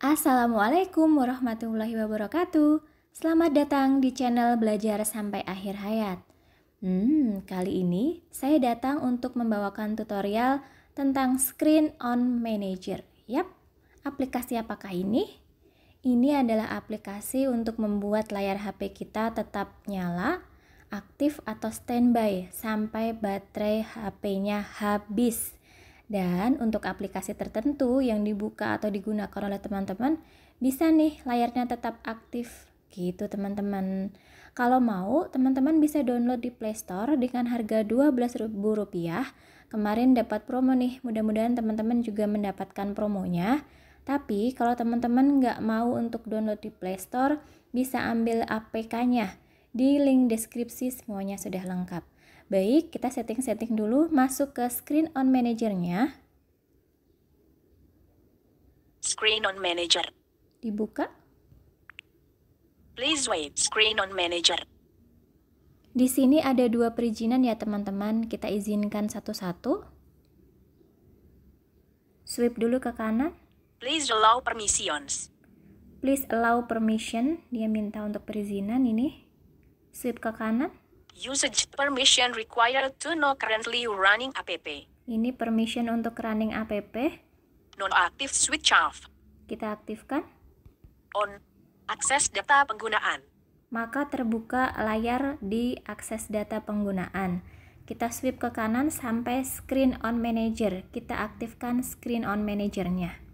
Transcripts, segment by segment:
Assalamualaikum warahmatullahi wabarakatuh. Selamat datang di channel Belajar Sampai Akhir Hayat. Hmm, kali ini saya datang untuk membawakan tutorial tentang Screen On Manager. Yap, aplikasi apakah ini? Ini adalah aplikasi untuk membuat layar HP kita tetap nyala, aktif atau standby sampai baterai HP-nya habis. Dan untuk aplikasi tertentu yang dibuka atau digunakan oleh teman-teman, bisa nih layarnya tetap aktif gitu teman-teman. Kalau mau, teman-teman bisa download di Play Store dengan harga Rp12.000. Kemarin dapat promo nih, mudah-mudahan teman-teman juga mendapatkan promonya. Tapi kalau teman-teman nggak mau untuk download di Play Store, bisa ambil APK-nya di link deskripsi semuanya sudah lengkap. Baik, kita setting-setting dulu. Masuk ke screen on manajernya. Screen on manager. Dibuka. Please wait, screen on manager. Di sini ada dua perizinan ya teman-teman, kita izinkan satu-satu. Swipe dulu ke kanan. Please allow permissions. Please allow permission, dia minta untuk perizinan ini. Swipe ke kanan. Usage permission required to no currently running app. Ini permission untuk running app. Non-active switch off. Kita aktifkan. On. Akses data penggunaan. Maka terbuka layar di akses data penggunaan. Kita swipe ke kanan sampai screen on manager. Kita aktifkan screen on manajernya.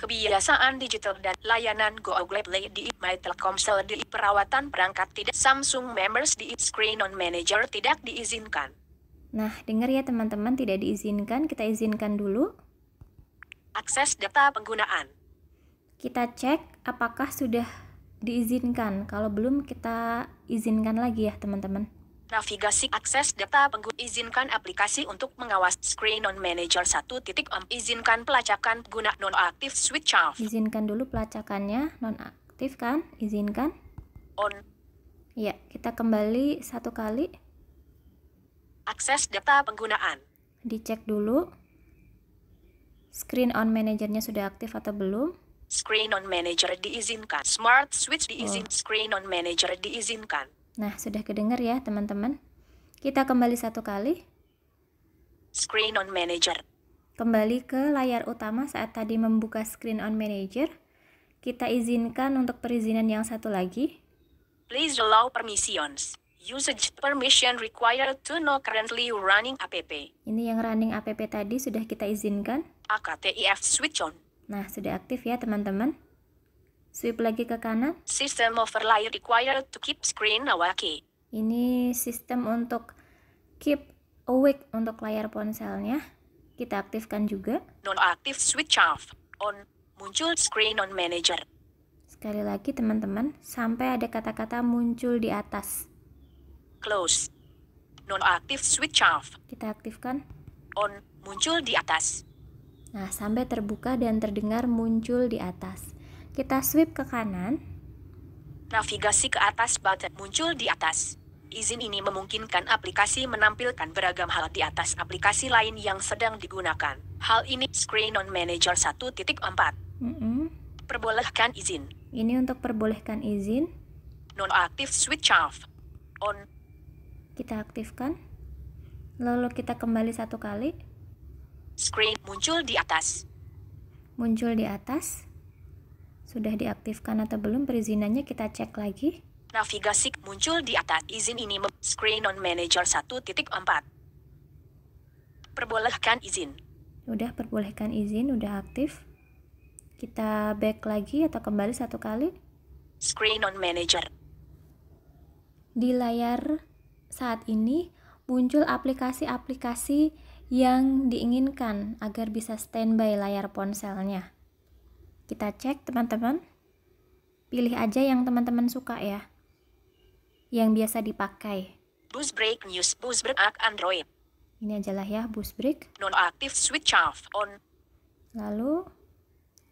Kebiasaan digital dan layanan Google Play di My Telkomsel di perawatan perangkat tidak Samsung members di Screen on Manager tidak diizinkan. Nah, dengar ya teman-teman, tidak diizinkan, kita izinkan dulu. Akses data penggunaan. Kita cek apakah sudah diizinkan. Kalau belum kita izinkan lagi ya, teman-teman. Navigasi akses data pengguna izinkan aplikasi untuk mengawas screen on manager 1.0 izinkan pelacakan guna nonaktif switch off. Izinkan dulu pelacakannya nonaktif kan? Izinkan. On. Ya, kita kembali satu kali. Akses data penggunaan. Dicek dulu. Screen on manajernya sudah aktif atau belum? Screen on manager diizinkan. Smart switch diizinkan. Oh. Screen on manager diizinkan. Nah, sudah kedengar ya teman-teman. Kita kembali satu kali. Screen on Manager. Kembali ke layar utama saat tadi membuka Screen on Manager. Kita izinkan untuk perizinan yang satu lagi. Please allow permissions. Usage permission required to know currently running app. Ini yang running app tadi sudah kita izinkan. AKTIF switch on. Nah, sudah aktif ya teman-teman. Sweep lagi ke kanan. System overlay required to keep screen awake. Ini sistem untuk keep awake untuk layar ponselnya. Kita aktifkan juga. Non-active switch off. On. Muncul screen on manager. Sekali lagi teman-teman, sampai ada kata-kata muncul di atas. Close. Non-active switch off. Kita aktifkan. On. Muncul di atas. Nah, sampai terbuka dan terdengar muncul di atas. Kita swipe ke kanan. Navigasi ke atas button muncul di atas. Izin ini memungkinkan aplikasi menampilkan beragam hal di atas aplikasi lain yang sedang digunakan. Hal ini Screen on Manager 1.4. Mm -hmm. Perbolehkan izin. Ini untuk perbolehkan izin. non aktif switch off. On. Kita aktifkan. Lalu kita kembali satu kali. Screen muncul di atas. Muncul di atas sudah diaktifkan atau belum perizinannya kita cek lagi. Navigasi muncul di atas izin ini screen on manager 1.4. Perbolehkan izin. Udah perbolehkan izin, udah aktif. Kita back lagi atau kembali satu kali. Screen on manager. Di layar saat ini muncul aplikasi-aplikasi yang diinginkan agar bisa standby layar ponselnya. Kita cek teman-teman. Pilih aja yang teman-teman suka ya. Yang biasa dipakai. Bus break news, bus break Android. Ini ajalah ya, bus break. non active switch off on. Lalu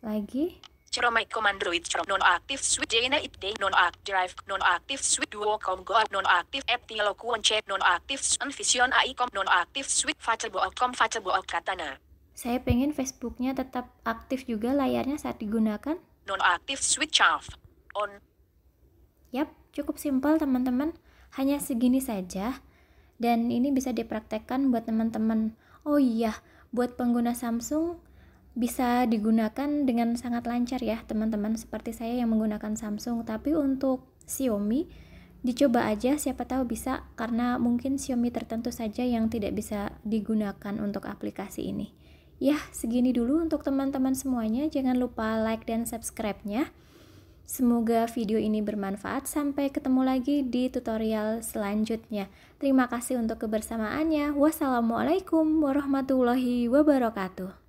lagi Chrome icon Android Chrome active switch Jena it day active drive active switch duo com Go non active app Tilokuon check active Vision non active switch com Fatable Katana saya pengen Facebooknya tetap aktif juga layarnya saat digunakan. Nonaktif switch off. On. Yap, cukup simpel teman-teman. Hanya segini saja. Dan ini bisa dipraktekkan buat teman-teman. Oh iya, buat pengguna Samsung bisa digunakan dengan sangat lancar ya teman-teman seperti saya yang menggunakan Samsung tapi untuk Xiaomi dicoba aja siapa tahu bisa karena mungkin Xiaomi tertentu saja yang tidak bisa digunakan untuk aplikasi ini. Ya, segini dulu untuk teman-teman semuanya. Jangan lupa like dan subscribe-nya. Semoga video ini bermanfaat. Sampai ketemu lagi di tutorial selanjutnya. Terima kasih untuk kebersamaannya. Wassalamualaikum warahmatullahi wabarakatuh.